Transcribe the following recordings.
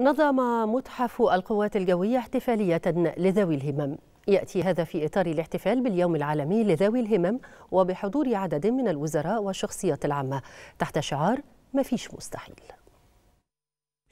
نظم متحف القوات الجوية احتفالية لذوي الهمم يأتي هذا في إطار الاحتفال باليوم العالمي لذوي الهمم وبحضور عدد من الوزراء والشخصيات العامة تحت شعار مفيش مستحيل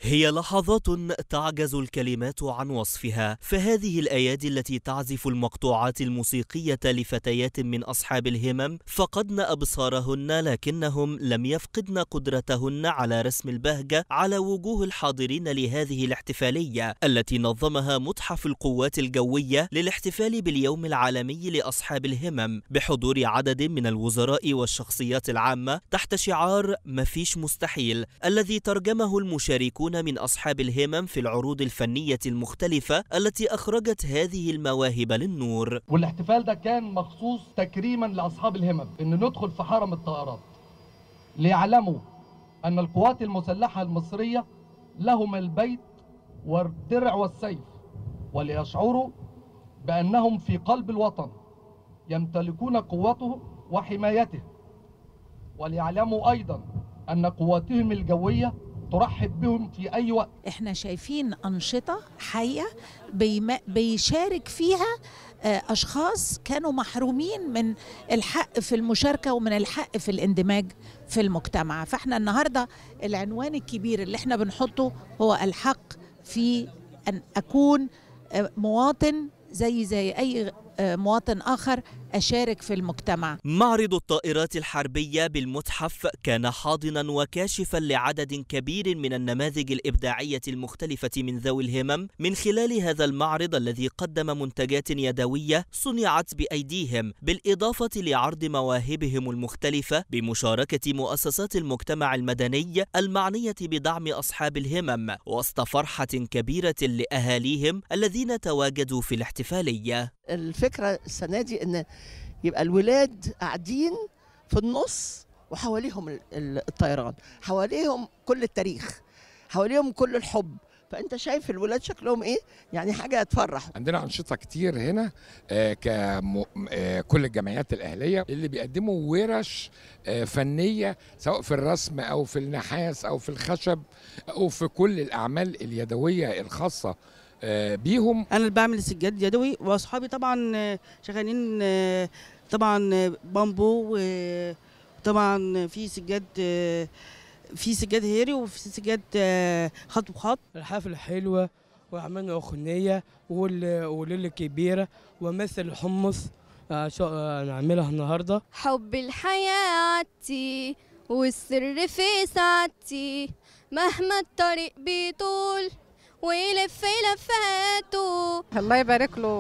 هي لحظات تعجز الكلمات عن وصفها فهذه الايادي التي تعزف المقطوعات الموسيقيه لفتيات من اصحاب الهمم فقدن ابصارهن لكنهم لم يفقدن قدرتهن على رسم البهجه على وجوه الحاضرين لهذه الاحتفاليه التي نظمها متحف القوات الجويه للاحتفال باليوم العالمي لاصحاب الهمم بحضور عدد من الوزراء والشخصيات العامه تحت شعار مفيش مستحيل الذي ترجمه المشاركون الباحثون من أصحاب الهمم في العروض الفنية المختلفة التي أخرجت هذه المواهب للنور والاحتفال ده كان مخصوص تكريما لأصحاب الهمم إن ندخل في حرم الطائرات ليعلموا أن القوات المسلحة المصرية لهم البيت والدرع والسيف وليشعروا بأنهم في قلب الوطن يمتلكون قوته وحمايته وليعلموا أيضا أن قواتهم الجوية ترحب بهم في أي وقت احنا شايفين أنشطة حية بيشارك فيها آه، أشخاص كانوا محرومين من الحق في المشاركة ومن الحق في الاندماج في المجتمع فاحنا النهاردة العنوان الكبير اللي احنا بنحطه هو الحق في أن أكون آه، مواطن زي زي أي آه، مواطن آخر أشارك في المجتمع معرض الطائرات الحربية بالمتحف كان حاضنا وكاشفا لعدد كبير من النماذج الإبداعية المختلفة من ذوي الهمم من خلال هذا المعرض الذي قدم منتجات يدوية صنعت بأيديهم بالإضافة لعرض مواهبهم المختلفة بمشاركة مؤسسات المجتمع المدني المعنية بدعم أصحاب الهمم وسط فرحة كبيرة لأهاليهم الذين تواجدوا في الاحتفالية الفكره السنه دي ان يبقى الولاد قاعدين في النص وحواليهم الطيران حواليهم كل التاريخ حواليهم كل الحب فانت شايف الولاد شكلهم ايه يعني حاجه تفرح عندنا انشطه كتير هنا آه ككل آه، الجمعيات الاهليه اللي بيقدموا ورش آه، فنيه سواء في الرسم او في النحاس او في الخشب او في كل الاعمال اليدويه الخاصه آه، بيهم انا اللي بعمل السجاد يدوي واصحابي طبعا آه، شغالين آه، طبعا بامبو وطبعا في سجاد في سجاد هيري وفي سجاد خط بخط الحفله حلوه وعملنا اغنيه وليله كبيره ومثل الحمص نعملها النهارده حب الحياه والسر في ساعتي مهما الطريق بيطول ويلف لفاته الله يبارك له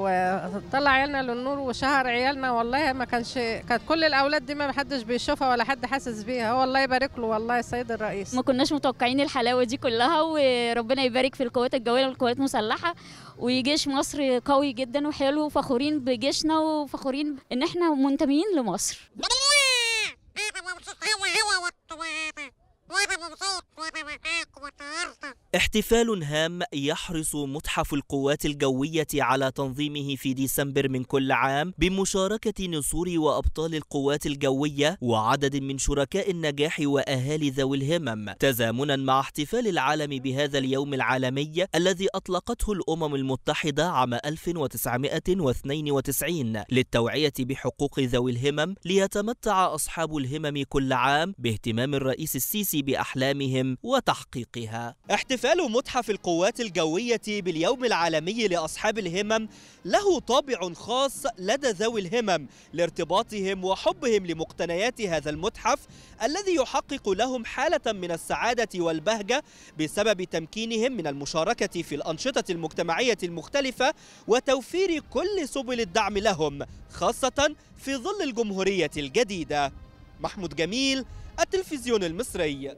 طلع عيالنا للنور وشهر عيالنا والله ما كانش كانت كل الاولاد دي ما حدش بيشوفها ولا حد حاسس بيها والله يبارك له والله يا سيد الرئيس ما كناش متوقعين الحلاوه دي كلها وربنا يبارك في القوات الجويه والقوات المسلحه وجيش مصر قوي جدا وحلو وفخورين بجيشنا وفخورين ان احنا منتمين لمصر انا مبسوط وانا مبسوط وانا مبسوط احتفال هام يحرص متحف القوات الجوية على تنظيمه في ديسمبر من كل عام بمشاركة نسور وأبطال القوات الجوية وعدد من شركاء النجاح وأهالي ذوي الهمم تزامنا مع احتفال العالم بهذا اليوم العالمي الذي أطلقته الأمم المتحدة عام 1992 للتوعية بحقوق ذوي الهمم ليتمتع أصحاب الهمم كل عام باهتمام الرئيس السيسي بأحلامهم وتحقيقها احتفال احتفال متحف القوات الجوية باليوم العالمي لأصحاب الهمم له طابع خاص لدى ذوي الهمم لارتباطهم وحبهم لمقتنيات هذا المتحف الذي يحقق لهم حالة من السعادة والبهجة بسبب تمكينهم من المشاركة في الأنشطة المجتمعية المختلفة وتوفير كل سبل الدعم لهم خاصة في ظل الجمهورية الجديدة محمود جميل التلفزيون المصري